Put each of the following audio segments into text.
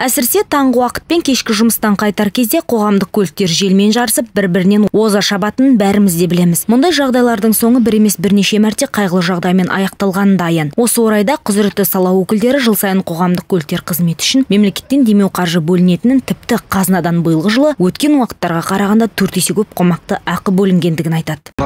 әсірсе таңғы уақытпен пен кешкі жұмыстан қайтар кезде қоғамдық көліктер желмен жарысып бір бірінен оза шабатын бәріміз де білеміз мұндай жағдайлардың соңы бір емес бірнеше мәрте қайғылы жағдаймен аяқталғаны дайын. осы орайда құзыретті сала өкілдері жыл сайын қоғамдық көліктер қызметі үшін мемлекеттен демеу қаржы бөлінетінін тіпті қазынадан биылғы жылы өткен уақыттарға қарағанда төрт есе көп қомақты ақы бөлінгендігін айтады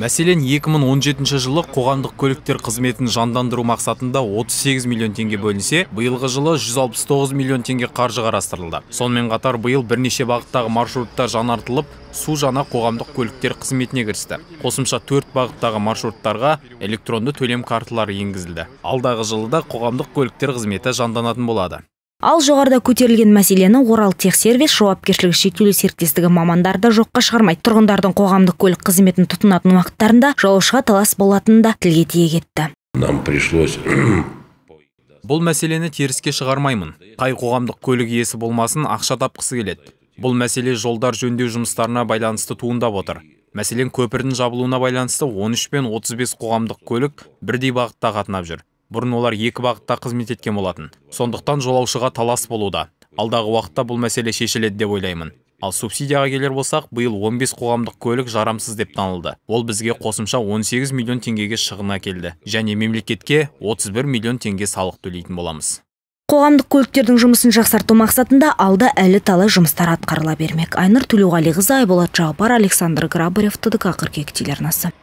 мәселен 2017 жылы қоғамдық көліктер қызметін жандандыру мақсатында 38 миллион теңге бөлінсе бұйылғы жылы 169 миллион теңге қаржы қарастырылды сонымен қатар бұйыл бірнеше бағыттағы маршруттар жанартылып, су жана қоғамдық көліктер қызметіне кірісті қосымша 4 бағыттағы маршруттарға электронды төлем карталары енгізілді алдағы жылы да қоғамдық көліктер қызметі жанданатын болады Ал жоғарда көтерілген мәселені Орал техсервис жауапкершілігі шектеулі серіктестігі мамандары да жоққа шығармайды. Тұрғындардың қоғамдық көлік қызметін тұтынатын уақыттарында жолаушыға талас болатынын да тілге тиек етті. Нам пришлось Бұл мәселені теріске шығармаймын. Қай қоғамдық көлік иесі болмасын ақша тапқысы келеді. Бұл мәселе жолдар жөндеу жұмыстарына байланысты туындап отыр. Мәселен, көпірдің жабылуына байланысты 13 пен 35 қоғамдық көлік бірдей бағытта қатынап жүр бұрын олар екі бағытта қызмет еткен болатын сондықтан жолаушыға талас болуда алдағы уақытта бұл мәселе шешіледі деп ойлаймын ал субсидияға келер болсақ биыл 15 қоғамдық көлік жарамсыз деп танылды ол бізге қосымша 18 миллион теңгеге шығын келді. және мемлекетке 31 миллион теңге салық төлейтін боламыз қоғамдық көліктердің жұмысын жақсарту мақсатында алда әлі талай жұмыстар атқарыла бермек айнұр төлеуғалиқызы айболат жағыпар александр грабарев тдк қыркүйек телеарнасы